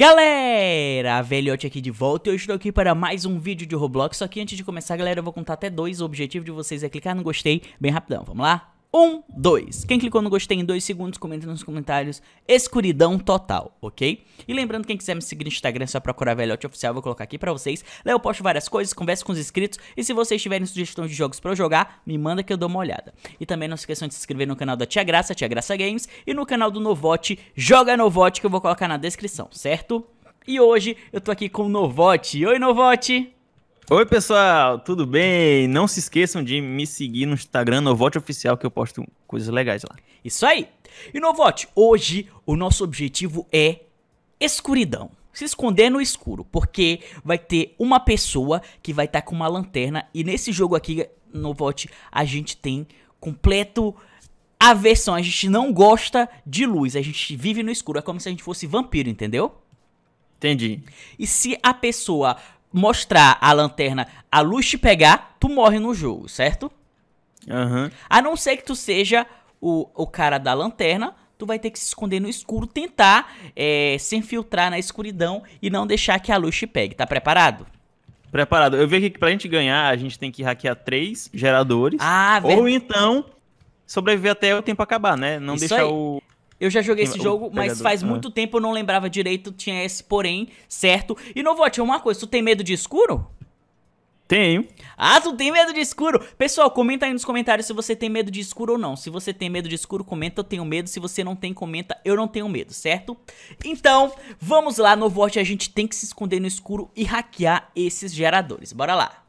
Galera, Velhote aqui de volta e eu estou aqui para mais um vídeo de Roblox, só que antes de começar, galera, eu vou contar até dois, o objetivo de vocês é clicar no gostei bem rapidão, vamos lá? Um, dois. Quem clicou no gostei em dois segundos, comenta nos comentários. Escuridão total, ok? E lembrando, quem quiser me seguir no Instagram, é só procurar Velhote Oficial, vou colocar aqui pra vocês. Lá eu posto várias coisas, converso com os inscritos. E se vocês tiverem sugestões de jogos pra eu jogar, me manda que eu dou uma olhada. E também não se esqueçam de se inscrever no canal da Tia Graça, Tia Graça Games. E no canal do Novote, Joga Novote, que eu vou colocar na descrição, certo? E hoje eu tô aqui com o Novote. Oi, Novote! Oi, pessoal, tudo bem? Não se esqueçam de me seguir no Instagram Novote Oficial, que eu posto coisas legais lá. Isso aí! E Novote, hoje o nosso objetivo é escuridão. Se esconder no escuro, porque vai ter uma pessoa que vai estar tá com uma lanterna. E nesse jogo aqui, Novote, a gente tem completo aversão. A gente não gosta de luz, a gente vive no escuro. É como se a gente fosse vampiro, entendeu? Entendi. E se a pessoa mostrar a lanterna, a luz te pegar, tu morre no jogo, certo? Uhum. A não ser que tu seja o, o cara da lanterna, tu vai ter que se esconder no escuro, tentar é, se infiltrar na escuridão e não deixar que a luz te pegue. Tá preparado? Preparado. Eu vi aqui que pra gente ganhar, a gente tem que hackear três geradores. Ah, Ou então sobreviver até o tempo acabar, né? Não Isso deixar aí. o eu já joguei esse jogo, mas faz ah. muito tempo eu não lembrava direito, tinha esse porém, certo? E Novote, é uma coisa, tu tem medo de escuro? Tenho. Ah, tu tem medo de escuro? Pessoal, comenta aí nos comentários se você tem medo de escuro ou não. Se você tem medo de escuro, comenta eu tenho medo. Se você não tem, comenta eu não tenho medo, certo? Então, vamos lá, no Vorte a gente tem que se esconder no escuro e hackear esses geradores. Bora lá.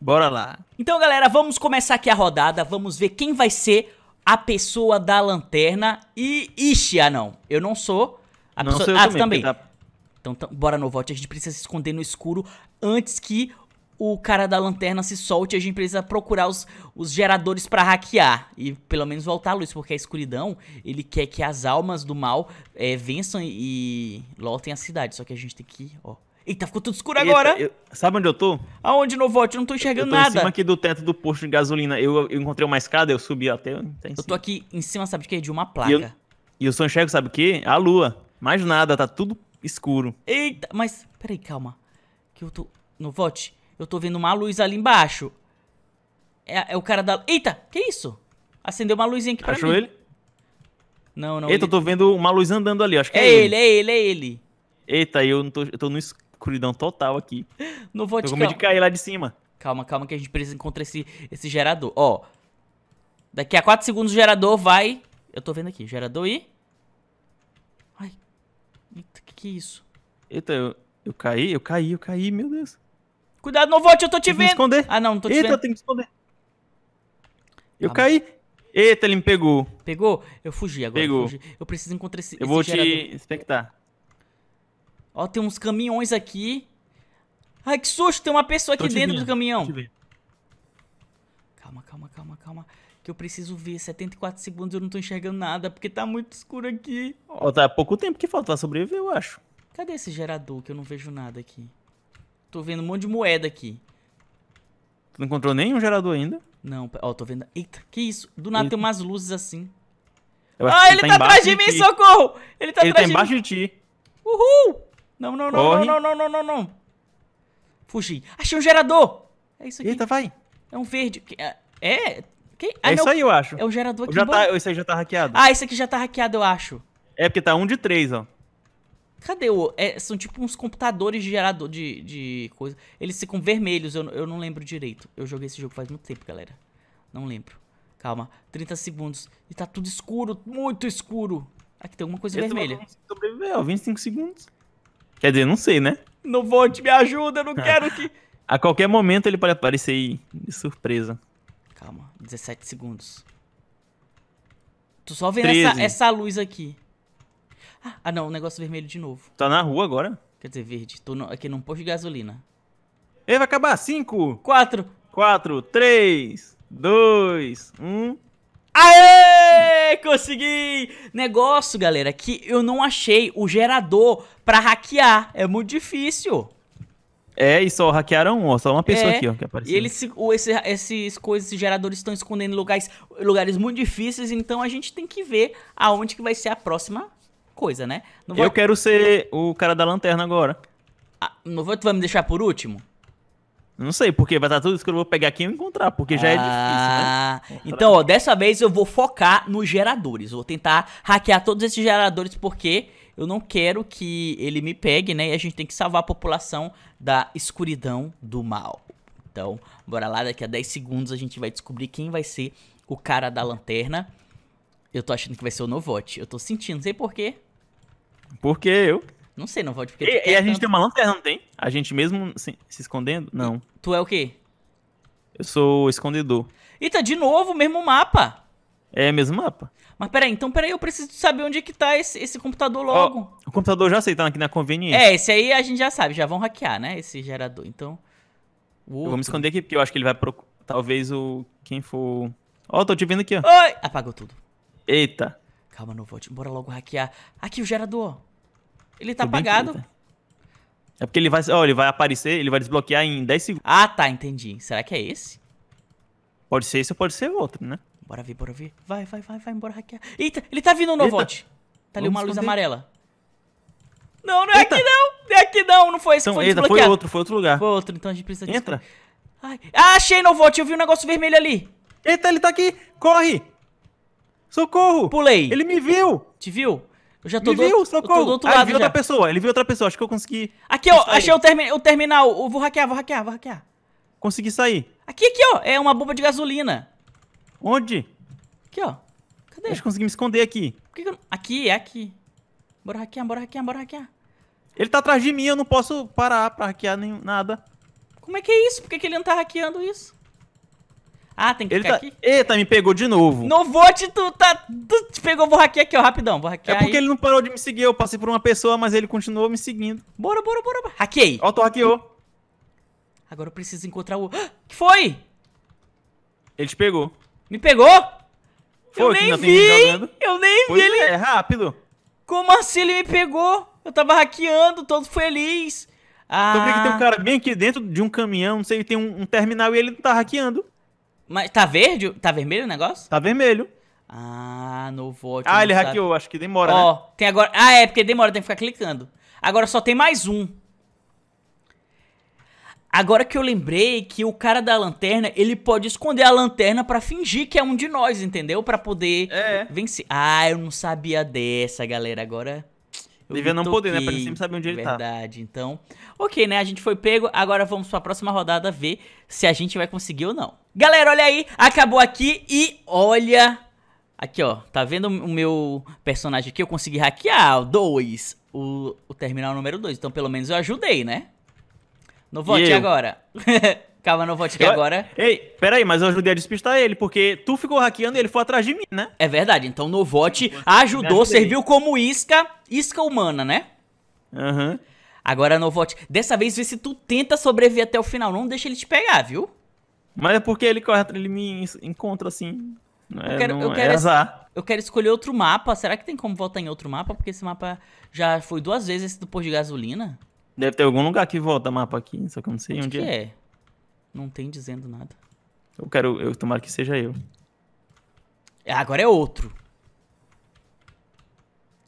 Bora lá. Então, galera, vamos começar aqui a rodada. Vamos ver quem vai ser a pessoa da lanterna e. Ixi, ah não, eu não sou. A não pessoa... sou eu ah, também. também. Tá... Então, então, bora Novote, a gente precisa se esconder no escuro antes que o cara da lanterna se solte. A gente precisa procurar os, os geradores para hackear e pelo menos voltar à luz, porque a escuridão ele quer que as almas do mal é, vençam e, e lotem a cidade. Só que a gente tem que, ó, Eita, tá ficou tudo escuro Eita, agora. Eu... Sabe onde eu tô? Aonde, Novote? Eu não tô enxergando eu tô nada. em cima aqui do teto do posto de gasolina. Eu, eu encontrei uma escada, eu subi até... até eu tô aqui em cima, sabe de quê? De uma placa. E eu, e eu só enxergo, sabe o quê? A lua. Mais nada, tá tudo escuro. Eita, mas... Peraí, calma. Que eu tô... Novote, eu tô vendo uma luz ali embaixo. É, é o cara da... Eita, que isso? Acendeu uma luzinha aqui pra Achou mim. Achou ele? Não, não. Eita, ele... eu tô vendo uma luz andando ali, acho que é, é ele. É ele, é ele, é ele. Eita, eu, não tô, eu tô no escuro escuridão total aqui. Não vou Tô te com medo de cair lá de cima. Calma, calma que a gente precisa encontrar esse, esse gerador. Ó, daqui a 4 segundos o gerador vai... Eu tô vendo aqui, gerador e... Ai, eita, que que é isso? Eita, eu, eu caí, eu caí, eu caí, meu Deus. Cuidado, não volte, eu tô te eu vendo. esconder. Ah, não, não tô te eita, vendo. Eita, eu tenho que esconder. Eu caí. Eita, ele me pegou. Pegou? Eu fugi agora. Pegou. Eu, eu preciso encontrar esse Eu esse vou gerador. te expectar. Ó, tem uns caminhões aqui. Ai, que susto! Tem uma pessoa aqui dentro vendo, do caminhão. Calma, calma, calma, calma. Que eu preciso ver. 74 segundos eu não tô enxergando nada, porque tá muito escuro aqui. Ó, tá há pouco tempo que falta sobreviver, eu acho. Cadê esse gerador que eu não vejo nada aqui? Tô vendo um monte de moeda aqui. Tu não encontrou nenhum gerador ainda? Não, ó, tô vendo. Eita, que isso? Do nada tem umas luzes assim. Ah, ele tá, tá atrás de, mim, socorro! Ele tá ele tá atrás tá de mim. Ele tá embaixo de ti. Uhul! Não, não, não, Corre. não, não, não, não, não, não. Fugi. Achei um gerador. É isso aqui. Eita, vai. É um verde. É, é? é? Ah, é isso aí, eu acho. É o gerador aqui. Já tá, esse aí já tá hackeado. Ah, esse aqui já tá hackeado, eu acho. É, porque tá um de três, ó. Cadê o... É, são tipo uns computadores de gerador de, de coisa. Eles ficam vermelhos, eu, eu não lembro direito. Eu joguei esse jogo faz muito tempo, galera. Não lembro. Calma, 30 segundos. E tá tudo escuro, muito escuro. Aqui tem alguma coisa Esse vermelha. Sobreviveu, 25 segundos. Quer dizer, não sei, né? Não vou, te me ajuda, eu não ah. quero que... A qualquer momento ele pode aparecer aí, de surpresa. Calma, 17 segundos. Tô só vendo essa, essa, luz aqui. Ah, ah, não, o negócio vermelho de novo. Tá na rua agora? Quer dizer, verde. Tô no, aqui num posto de gasolina. Ele vai acabar. 5, 4, 4, 3, 2, 1. Aê! Consegui! Negócio, galera, que eu não achei o gerador pra hackear. É muito difícil. É, e só hackearam um, ó, só uma pessoa é, aqui, ó, que apareceu. E eles, esse, esses coisas, esses geradores estão escondendo em lugares, lugares muito difíceis, então a gente tem que ver aonde que vai ser a próxima coisa, né? Vou... Eu quero ser o cara da lanterna agora. Ah, não vou, tu vai me deixar por último? Não sei, porque vai estar tá tudo escuro, eu vou pegar aqui e encontrar, porque já ah, é difícil, né? Ah, então, ó, dessa vez eu vou focar nos geradores. Vou tentar hackear todos esses geradores, porque eu não quero que ele me pegue, né? E a gente tem que salvar a população da escuridão do mal. Então, bora lá, daqui a 10 segundos a gente vai descobrir quem vai ser o cara da lanterna. Eu tô achando que vai ser o Novote. Eu tô sentindo, não sei quê Porque eu não sei, não volte porque. E, e a tanto. gente tem uma lanterna, não tem? A gente mesmo se, se escondendo? Não. Tu é o quê? Eu sou escondedor. Eita, de novo, mesmo mapa. É, mesmo mapa. Mas peraí, então peraí, eu preciso saber onde é que tá esse, esse computador logo. Oh, o computador já aceitando aqui na conveniência. É, esse aí a gente já sabe, já vão hackear, né? Esse gerador. Então. Eu vou me esconder aqui, porque eu acho que ele vai procurar. Talvez o. Quem for. Ó, oh, tô te vendo aqui, ó. Oi! Apagou tudo. Eita. Calma, não vou. Bora logo hackear. Aqui, o gerador. Ele tá apagado. É. é porque ele vai, ó, ele vai aparecer, ele vai desbloquear em 10 segundos. Ah, tá, entendi. Será que é esse? Pode ser esse ou pode ser outro, né? Bora ver, bora ver. Vai, vai, vai, vai, embora hackear. Eita, ele tá vindo no Novot. Tá ali uma luz amarela. Não, não é Eita. aqui não. É aqui não, não foi esse então, que foi eita, foi outro, foi outro lugar. Foi outro, então a gente precisa... Entra. Ai. Ah, achei Novot, eu vi um negócio vermelho ali. Eita, ele tá aqui. Corre. Socorro. Pulei. Ele me viu. Te viu? Eu já tô Me do, viu, socorro. do outro ah, lado. Ele viu outra pessoa, ele viu outra pessoa, acho que eu consegui. Aqui, ó, achei o, termi o terminal. Eu vou hackear, vou hackear, vou hackear. Consegui sair. Aqui, aqui, ó. É uma bomba de gasolina. Onde? Aqui, ó. Cadê? Acho que consegui me esconder aqui. Eu... Aqui, é aqui. Bora hackear, bora hackear, bora hackear. Ele tá atrás de mim, eu não posso parar pra hackear nem nada. Como é que é isso? Por que, que ele não tá hackeando isso? Ah, tem que ele ficar tá... aqui? Eita, me pegou de novo. Não vou te... Tu, tá, tu te pegou, vou hackear aqui, ó, rapidão. Vou hackear É porque aí. ele não parou de me seguir. Eu passei por uma pessoa, mas ele continuou me seguindo. Bora, bora, bora. bora. Hackei. Auto-hackeou. Agora eu preciso encontrar o... Ah, que foi? Ele te pegou. Me pegou? Foi, eu nem vi. Eu nem vi ele. É, é, rápido. Como assim ele me pegou? Eu tava hackeando, todo feliz. Ah. Por que tem um ah. cara bem aqui dentro de um caminhão, não sei, tem um, um terminal e ele não tá hackeando. Mas tá verde? Tá vermelho o negócio? Tá vermelho. Ah, ah não vou Ah, ele sabe. hackeou, acho que demora, Ó, né? tem agora... Ah, é, porque demora, tem que ficar clicando. Agora só tem mais um. Agora que eu lembrei que o cara da lanterna, ele pode esconder a lanterna para fingir que é um de nós, entendeu? Para poder é. vencer. Ah, eu não sabia dessa, galera. Agora Devia não poder, né? Pra ele sempre saber onde ele Verdade. tá. Verdade. Então, ok, né? A gente foi pego. Agora vamos pra próxima rodada ver se a gente vai conseguir ou não. Galera, olha aí. Acabou aqui e olha... Aqui, ó. Tá vendo o meu personagem aqui? Eu consegui hackear dois. O, o terminal número 2. Então, pelo menos eu ajudei, né? No vote agora. Calma, não vou agora. Ei, peraí, mas eu ajudei a despistar ele, porque tu ficou hackeando e ele foi atrás de mim, né? É verdade, então Novote ajudou, serviu como isca, isca humana, né? Aham. Uhum. Agora, Novote, dessa vez vê se tu tenta sobreviver até o final, não deixa ele te pegar, viu? Mas é porque ele corre, ele me encontra assim. eu, é, quero, não, eu, quero é azar. eu quero escolher outro mapa. Será que tem como voltar em outro mapa? Porque esse mapa já foi duas vezes esse do pôr de gasolina. Deve ter algum lugar que volta mapa aqui, só que eu não sei onde, onde é. é. Não tem dizendo nada. Eu quero. Eu tomara que seja eu. É, agora é outro.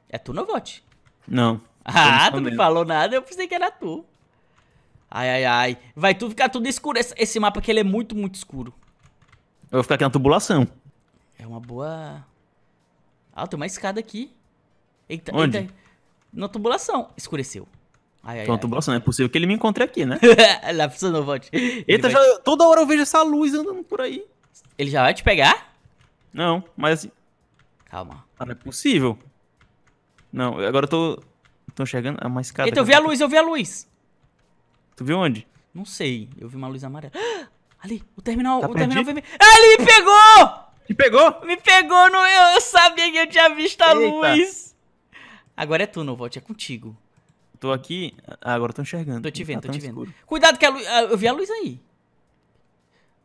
É tu, Novote? Não. Ah, tu não falou nada, eu pensei que era tu. Ai, ai, ai. Vai tudo ficar tudo escuro. Esse, esse mapa aqui ele é muito, muito escuro. Eu vou ficar aqui na tubulação. É uma boa. Ah, tem uma escada aqui. Eita, Onde? Eita. Na tubulação. Escureceu. Ai, ai, Pronto, ai. não é possível que ele me encontre aqui, né? Não é possível, não, volte. Eita, vai... já, toda hora eu vejo essa luz andando por aí. Ele já vai te pegar? Não, mas... Assim, Calma. não é possível. Não, agora eu tô... Tô enxergando é a escada. Eita, eu vi a luz, eu vi a luz. Tu viu onde? Não sei, eu vi uma luz amarela. ali, o terminal, tá o terminal vermelho. Ah, ele me pegou! Me pegou? Me pegou, não, eu, eu sabia que eu tinha visto a Eita. luz. Agora é tu, Novolt, é contigo. Tô aqui. agora tô enxergando. Tô te vendo, tá tô te vendo. Escuro. Cuidado que a luz. Eu vi a luz aí.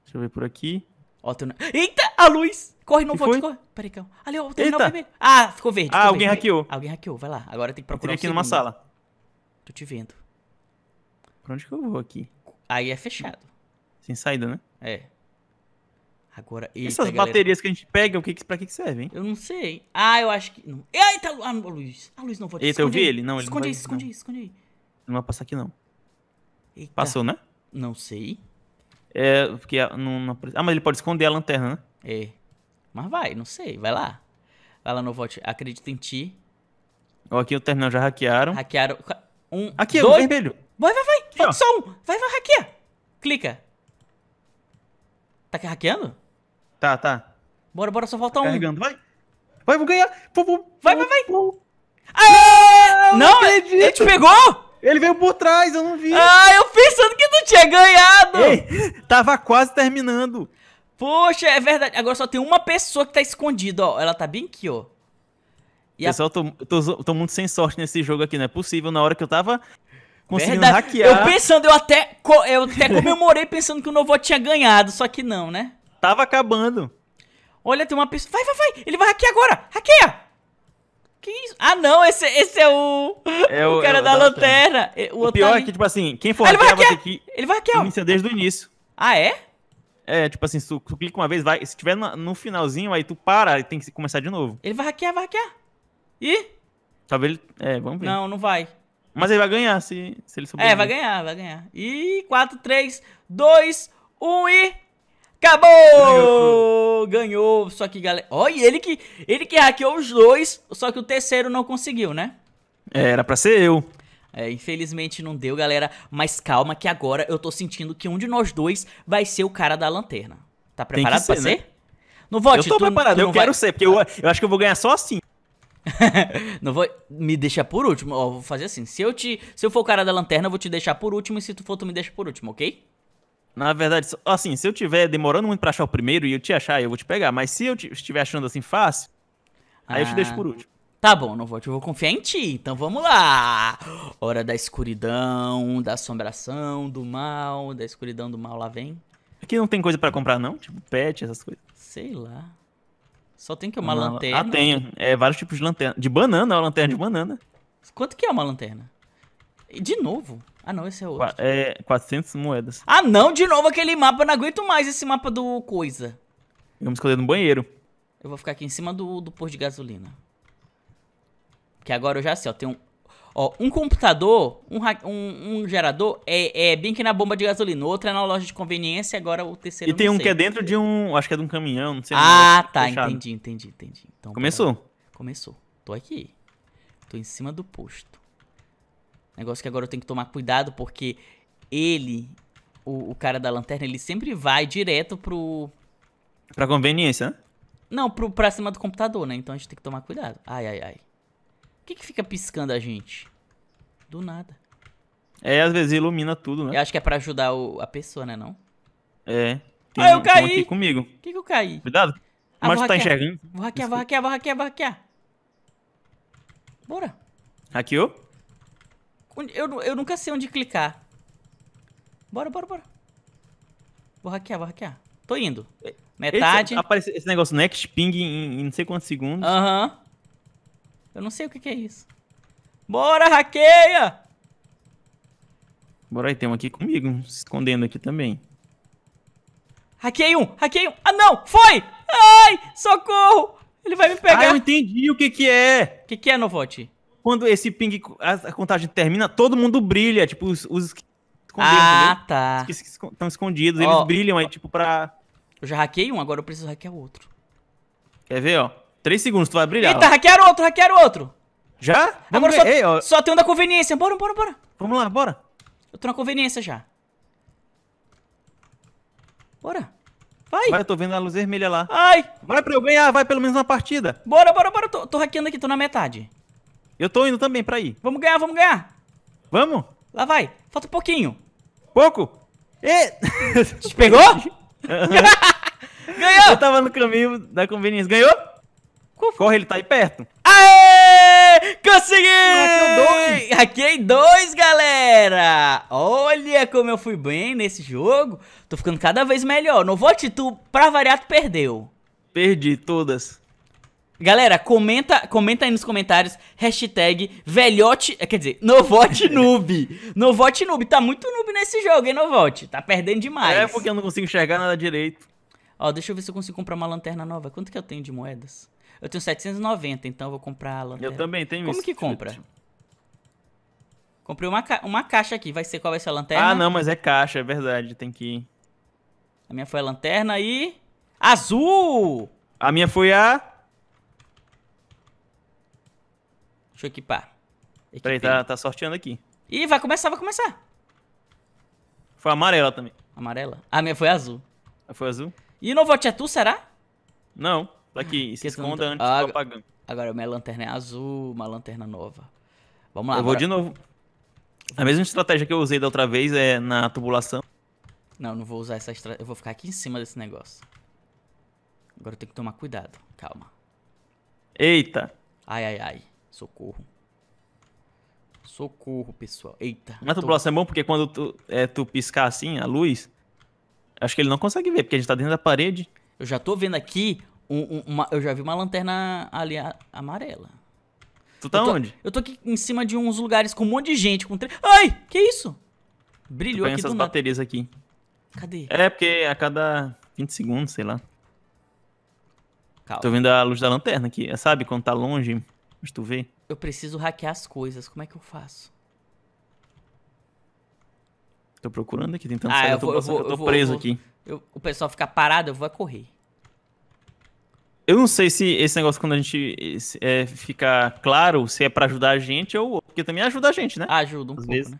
Deixa eu ver por aqui. Ó, tô na... Eita, a luz! Corre, não vou corre. Peraí, calma. Ali, ó, o terminal Eita. vermelho. Ah, ficou verde. Ah, ficou ah, alguém verde. hackeou. Alguém hackeou, vai lá. Agora tem que procurar. Eu aqui um numa sala. Tô te vendo. Pra onde que eu vou aqui? Aí é fechado. Sem saída, né? É. Agora, eita, Essas galera. baterias que a gente pega, o que, pra que, que servem? Eu não sei. Ah, eu acho que. Não. Eita, a ah, luz. A ah, luz não pode Eita, eu vi aí. ele. Não, ele esconde não vai... aí, esconde não. aí, esconde aí. Não vai passar aqui, não. Eita. Passou, né? Não sei. É, porque não, não, Ah, mas ele pode esconder a lanterna, né? É. Mas vai, não sei. Vai lá. Vai lá no vote. Acredita em ti. Ó, aqui o terminal já hackearam. Hackearam. Um. Aqui, é dois... o vermelho. Vai, vai, vai. Aqui, só um. Vai, vai, hackear. Clica. Tá hackeando? Tá, tá. Bora, bora, só falta tá um. Carregando, vai. Vai, vou ganhar. Vou, vai, vai, vai. Ah, não, não ele te pegou? Ele veio por trás, eu não vi. Ah, eu pensando que tu tinha ganhado. Ei, tava quase terminando. Poxa, é verdade. Agora só tem uma pessoa que tá escondida, ó. Ela tá bem aqui, ó. E Pessoal, a... tô, tô, tô muito sem sorte nesse jogo aqui, não é possível. Na hora que eu tava conseguindo Verdade. hackear. Eu pensando, eu até, eu até comemorei pensando que o Novot tinha ganhado, só que não, né? tava acabando. Olha, tem uma pessoa. Vai, vai, vai! Ele vai hackear agora! Hackeia! Que isso? Ah, não, esse, esse é o. É o, o cara é o da, da, lanterna. lanterna. O, o pior é que, tipo assim, quem for ah, hackear, vai, ter que. Ele vai hackear. Iniciar desde o início. Ah, é? É, tipo assim, se tu, tu clica uma vez, vai. Se tiver no, no, finalzinho, aí tu para e tem que começar de novo. Ele vai hackear, vai hackear. Ih! Talvez ele. É, vamos ver. Não, não vai. Mas ele vai ganhar se, se ele souber. É, vai ganhar, vai ganhar. E 4, 3, 2, 1 e. Acabou! Ganhou, Ganhou. só que galera... Olha, ele que, ele que hackeou os dois, só que o terceiro não conseguiu, né? É, era pra ser eu. É, infelizmente não deu, galera. Mas calma que agora eu tô sentindo que um de nós dois vai ser o cara da lanterna. Tá preparado ser, pra né? ser? Né? Não vote, Eu tô tu, preparado, tu eu quero ser, porque eu, eu acho que eu vou ganhar só assim. não vou me deixar por último, ó, vou fazer assim. Se eu te, se eu for o cara da lanterna, eu vou te deixar por último e se tu for tu me deixa por último, OK? Na verdade, assim, se eu tiver demorando muito pra achar o primeiro e eu te achar, eu vou te pegar. Mas se eu estiver achando assim fácil, aí ah. eu te deixo por ah. último. Tá bom, não vou, eu vou confiar em ti. Então vamos lá. Hora da escuridão, da assombração, do mal, da escuridão do mal lá vem. Aqui não tem coisa para comprar não, tipo pet, essas coisas. Sei lá. Só tem que uma, uma ah, lanterna. Ah, tem. É vários tipos de lanterna. De banana, é uma lanterna de banana. Quanto que é uma lanterna? De novo? Ah, não, esse é outro. Qua é, 400 moedas. Ah, não, de novo aquele mapa. Eu não aguento mais esse mapa do coisa. Vamos escolher no banheiro. Eu vou ficar aqui em cima do, do posto de gasolina. Que agora eu já sei, ó. Tem um, ó, um computador, um, um, um gerador é, é, bem que na bomba de gasolina. Outro é na loja de conveniência agora o terceiro E tem um sei. que é dentro de um... Acho que é de um caminhão, não sei. Ah, né? tá. Fechado. Entendi, entendi, entendi. Então, Começou? Pera. Começou. Tô aqui. Tô em cima do posto. Negócio que agora eu tenho que tomar cuidado porque ele, o, o cara da lanterna, ele sempre vai direto pro... Pra conveniência, né? Não, pro, pra cima do computador, né? Então a gente tem que tomar cuidado. Ai, ai, ai. O que que fica piscando a gente? Do nada. É, às vezes ilumina tudo, né? Eu acho que é pra ajudar o, a pessoa, né, não? É. Tem ah, eu caí! aqui comigo. O que que eu caí? Cuidado. Ah, Mas tu tá enxergando. Vou hackear, vou hackear, vou hackear, vou hackear. Bora. Hackeou? Eu, eu nunca sei onde clicar. Bora, bora, bora. Vou hackear, vou hackear. Tô indo. Metade. Esse, aparece esse negócio next ping em, em não sei quantos segundos. Aham. Uhum. Eu não sei o que, que é isso. Bora, hackeia! Bora aí, tem um aqui comigo, se escondendo aqui também. Hackei um, hackei um. Ah, não, foi! Ai, socorro! Ele vai me ah, pegar. Ah, eu entendi o que que é. O que que é, Novote? quando esse ping, a contagem termina, todo mundo brilha, tipo, os, os que Ah, tá. Os que estão escondidos, eles brilham aí, tipo, pra... Eu já hackei um, agora eu preciso hackear o outro. Quer ver, ó? Três segundos, tu vai brilhar. Eita, ó. hackearam outro, hackearam outro. Já? Vamos agora só, Ei, ó. só tem um da conveniência. Bora, bora, bora. Vamos lá, bora. Eu tô na conveniência já. Bora. Vai. Vai, eu tô vendo a luz vermelha lá. Ai. Vai pra eu ganhar, vai pelo menos uma partida. Bora, bora, bora. Tô, tô hackeando aqui, tô na metade. Eu tô indo também pra ir. Vamos ganhar, vamos ganhar. Vamos? Lá vai. Falta um pouquinho. Pouco? E... Te pegou? Ganhou! Eu tava no caminho da conveniência. Ganhou? Corre, ele tá aí perto. Aê! Consegui! Aqui dois. dois, galera! Olha como eu fui bem nesse jogo. Tô ficando cada vez melhor. No vote tu, pra variar, tu perdeu. Perdi todas. Galera, comenta, comenta aí nos comentários, hashtag velhote, eh, quer dizer, novote noob. novote noob, tá muito noob nesse jogo, hein, novote? Tá perdendo demais. É porque eu não consigo enxergar nada direito. Ó, deixa eu ver se eu consigo comprar uma lanterna nova. Quanto que eu tenho de moedas? Eu tenho 790, então eu vou comprar a lanterna. Eu também tenho Como isso. Como que compra? Comprei uma, ca uma caixa aqui, vai ser qual vai ser a lanterna? Ah, não, mas é caixa, é verdade, tem que... A minha foi a lanterna e... Azul! A minha foi a... Deixa eu equipar. Equipei. Peraí, tá, tá sorteando aqui. Ih, vai começar, vai começar. Foi amarela também. Amarela? A ah, minha foi azul. Ah, foi azul? E não vote é tu, será? Não, tá aqui. Ah, se esconda tá- antes ah, do apagão. Agora minha lanterna é azul, uma lanterna nova. Vamos lá. Eu agora... vou de novo. A mesma estratégia que eu usei da outra vez é na tubulação. Não, não vou usar essa estratégia. Eu vou ficar aqui em cima desse negócio. Agora eu tenho que tomar cuidado. Calma. Eita. Ai, ai, ai. Socorro. Socorro, pessoal. Eita. Mas o próximo é bom porque quando tu, é, tu piscar assim a luz, acho que ele não consegue ver, porque a gente tá dentro da parede. Eu já tô vendo aqui um, um, uma, eu já vi uma lanterna ali a, amarela. Tu tá eu tô, onde? Eu tô aqui em cima de uns lugares com um monte de gente, com tre... Ai, que isso? Brilhou aqui essas do baterias nada. aqui. Cadê? É, porque a cada 20 segundos, sei lá. Calma. Tô vendo a luz da lanterna aqui, é, sabe? Quando tá longe. Mas tu vê. Eu preciso hackear as coisas. Como é que eu faço? Tô procurando aqui, tentando ah, sair. Eu, tô, vou, eu, vou, eu preso vou, aqui. o pessoal ficar parado, eu vou é correr. Eu não sei se esse negócio quando a gente é, fica claro, se é para ajudar a gente ou... Porque também ajuda a gente, né? Ajuda um Às pouco, vezes. né?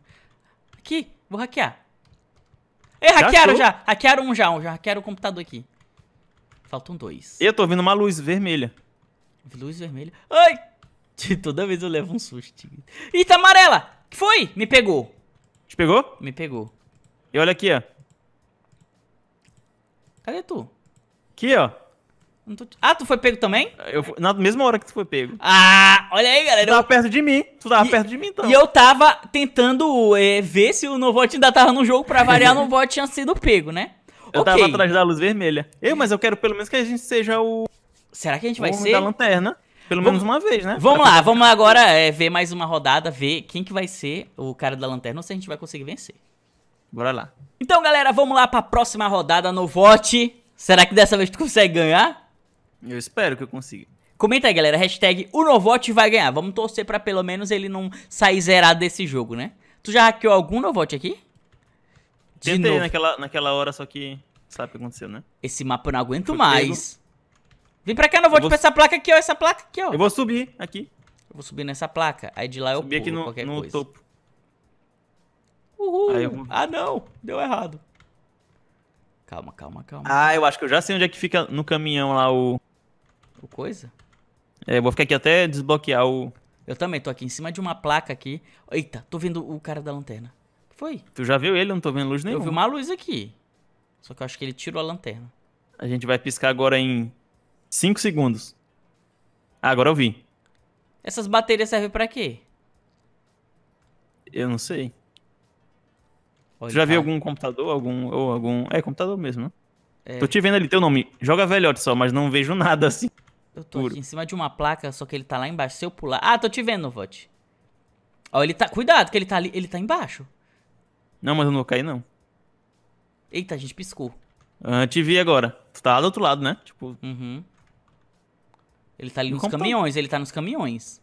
Aqui, vou hackear. Ei, hackearam já! Hackearam um já, um já. Hackearam o computador aqui. Faltam dois. Eu tô ouvindo uma luz vermelha. Luz vermelha. Ai! Toda vez eu levo um susto. Eita, amarela! que foi? Me pegou. Te pegou? Me pegou. E olha aqui, ó. Cadê tu? Aqui, ó. Tô... Ah, tu foi pego também? Eu fui... Na mesma hora que tu foi pego. Ah, olha aí, galera. Tu tava eu... perto de mim. Tu tava e... perto de mim, então. E eu tava tentando é, ver se o Novot ainda tava no jogo pra variar no Novot tinha sido pego, né? Eu okay. tava atrás da luz vermelha. Eu, mas eu quero pelo menos que a gente seja o... Será que a gente o vai ser? da lanterna. Pelo menos uma vez, né? Vamos lá, vamos agora é, ver mais uma rodada, ver quem que vai ser o cara da lanterna ou se a gente vai conseguir vencer. Bora lá. Então, galera, vamos lá pra próxima rodada no vote. Será que dessa vez tu consegue ganhar? Eu espero que eu consiga. Comenta aí, galera, hashtag o Novote vai ganhar. Vamos torcer pra pelo menos ele não sair zerado desse jogo, né? Tu já hackeou algum Novote aqui? De Tentei novo. naquela, naquela hora, só que sabe o que aconteceu, né? Esse mapa eu não aguento Foi mais. Pego. Vem pra cá, não vou, eu vou essa placa aqui, ó. Essa placa aqui, ó. Eu vou subir aqui. Eu vou subir nessa placa. Aí de lá eu Subir aqui no, no coisa. topo. Uhul. Ah, não. Deu errado. Calma, calma, calma. Ah, eu acho que eu já sei onde é que fica no caminhão lá o... O coisa? É, eu vou ficar aqui até desbloquear o... Eu também tô aqui em cima de uma placa aqui. Eita, tô vendo o cara da lanterna. que foi? Tu já viu ele? Eu não tô vendo luz nenhuma. Eu vi uma luz aqui. Só que eu acho que ele tirou a lanterna. A gente vai piscar agora em 5 segundos. agora eu vi. Essas baterias servem para quê? Eu não sei. Olha, tu já viu algum computador, algum ou algum, é computador mesmo, né? É. Tô te vendo ali teu nome. Joga velhote só, mas não vejo nada assim. Eu tô Puro. aqui em cima de uma placa, só que ele tá lá embaixo. Se eu pular. Ah, tô te vendo, vote. Ó, ele tá. Cuidado, que ele tá ali. Ele tá embaixo. Não, mas eu não vou cair, não. Eita, a gente piscou. Ah, te vi agora. Tu tá lá do outro lado, né? Tipo. Uhum. Ele tá ali no nos computador. caminhões, ele tá nos caminhões.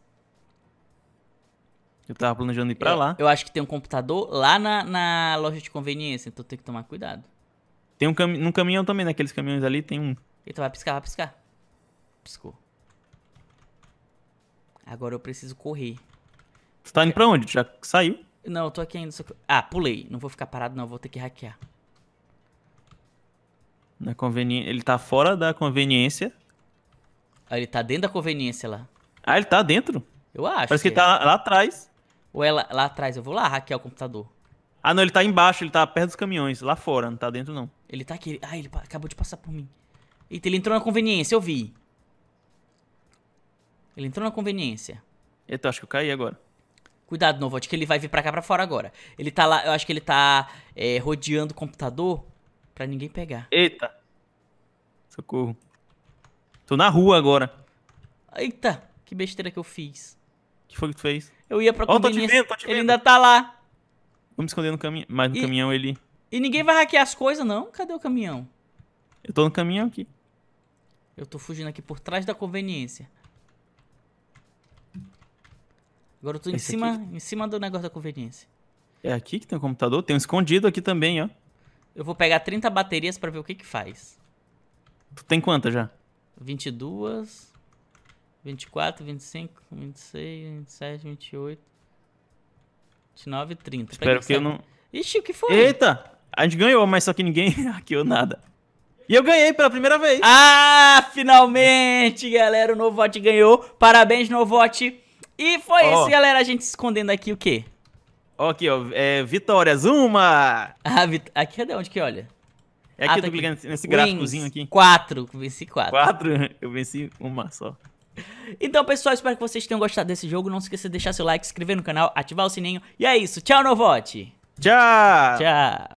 Eu tava planejando ir pra eu, lá. Eu acho que tem um computador lá na, na loja de conveniência, então tem que tomar cuidado. Tem um cam num caminhão também, naqueles caminhões ali tem um. Então vai piscar, vai piscar. Piscou. Agora eu preciso correr. Tu tá indo pra onde? Tu já saiu? Não, eu tô aqui ainda. Só... Ah, pulei. Não vou ficar parado, não. Vou ter que hackear. Na conveni... Ele tá fora da conveniência. Ah, ele tá dentro da conveniência lá. Ah, ele tá dentro? Eu acho. Parece que, que ele tá é. tá lá atrás. Ou é lá, lá, atrás? Eu vou lá hackear o computador. Ah, não, ele tá embaixo, ele tá perto dos caminhões, lá fora, não tá dentro não. Ele tá aqui. Ah, ele acabou de passar por mim. Eita, ele entrou na conveniência, eu vi. Ele entrou na conveniência. Eita, acho que eu caí agora. Cuidado, novo. acho que ele vai vir pra cá pra fora agora. Ele tá lá, eu acho que ele tá é, rodeando o computador pra ninguém pegar. Eita. Socorro. Tô na rua agora. Eita, que besteira que eu fiz. O que foi que tu fez? Eu ia pra oh, conveniência. Tô te vendo, tô te vendo. Ele ainda tá lá. Vou me esconder no caminhão. Mas no e... caminhão ele. E ninguém vai hackear as coisas, não? Cadê o caminhão? Eu tô no caminhão aqui. Eu tô fugindo aqui por trás da conveniência. Agora eu tô em cima, em cima do negócio da conveniência. É aqui que tem o um computador? Tem um escondido aqui também, ó. Eu vou pegar 30 baterias pra ver o que que faz. Tu tem quantas já? 22, 24, 25, 26, 27, 28, 29 e 30. Espero que, que eu não... Ixi, o que foi? Eita! A gente ganhou, mas só que ninguém hackeou nada. E eu ganhei pela primeira vez. Ah, finalmente, galera. O Novote ganhou. Parabéns, Novote. E foi oh. isso, galera. A gente se escondendo aqui o quê? Ó, aqui, ó. É, vitórias. Uma! Ah, vit... aqui é de onde que olha? É aqui, ah, eu tô clicando aqui. nesse gráficozinho aqui. Quatro, venci quatro. Quatro? Eu venci uma só. Então, pessoal, espero que vocês tenham gostado desse jogo. Não se esqueça de deixar seu like, se inscrever no canal, ativar o sininho. E é isso. Tchau, Novote. Tchau. Tchau.